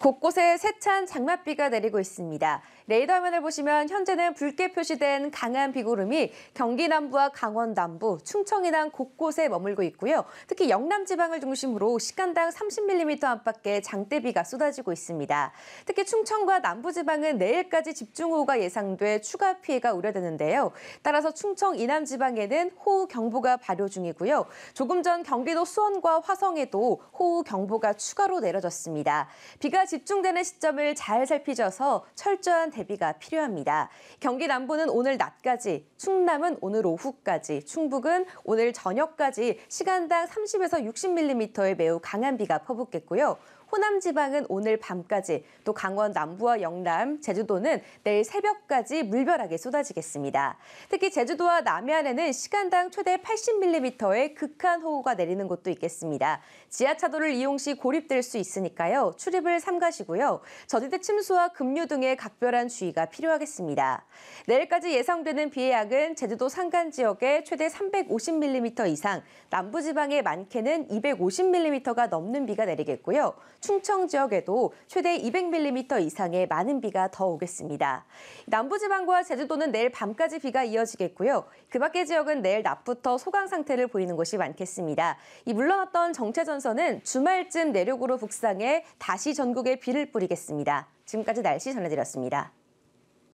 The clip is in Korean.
곳곳에 세찬 장맛비가 내리고 있습니다. 레이더 화면을 보시면 현재는 붉게 표시된 강한 비구름이 경기 남부와 강원 남부, 충청 이남 곳곳에 머물고 있고요. 특히 영남 지방을 중심으로 시간당 30mm 안팎의 장대비가 쏟아지고 있습니다. 특히 충청과 남부 지방은 내일까지 집중호우가 예상돼 추가 피해가 우려되는데요. 따라서 충청 이남 지방에는 호우 경보가 발효 중이고요. 조금 전 경기도 수원과 화성에도 호우 경보가 추가로 내려졌습니다. 비가 집중되는 시점을 잘 살피셔서 철저한 대비가 필요합니다. 경기 남부는 오늘 낮까지, 충남은 오늘 오후까지, 충북은 오늘 저녁까지 시간당 30에서 60mm의 매우 강한 비가 퍼붓겠고요. 호남 지방은 오늘 밤까지, 또 강원 남부와 영남, 제주도는 내일 새벽까지 물벼락이 쏟아지겠습니다. 특히 제주도와 남해안에는 시간당 최대 80mm의 극한 호우가 내리는 곳도 있겠습니다. 지하차도를 이용 시 고립될 수 있으니까요. 출입을 삼가시고요. 저지대 침수와 급류 등의 각별한 주의가 필요하겠습니다. 내일까지 예상되는 비의 약은 제주도 산간 지역에 최대 350mm 이상, 남부지방에 많게는 250mm가 넘는 비가 내리겠고요. 충청 지역에도 최대 200mm 이상의 많은 비가 더 오겠습니다. 남부지방과 제주도는 내일 밤까지 비가 이어지겠고요. 그 밖의 지역은 내일 낮부터 소강 상태를 보이는 곳이 많겠습니다. 이 물러났던 정체전선은 주말쯤 내륙으로 북상해 다시 전국에 비를 뿌리겠습니다. 지금까지 날씨 전해드렸습니다.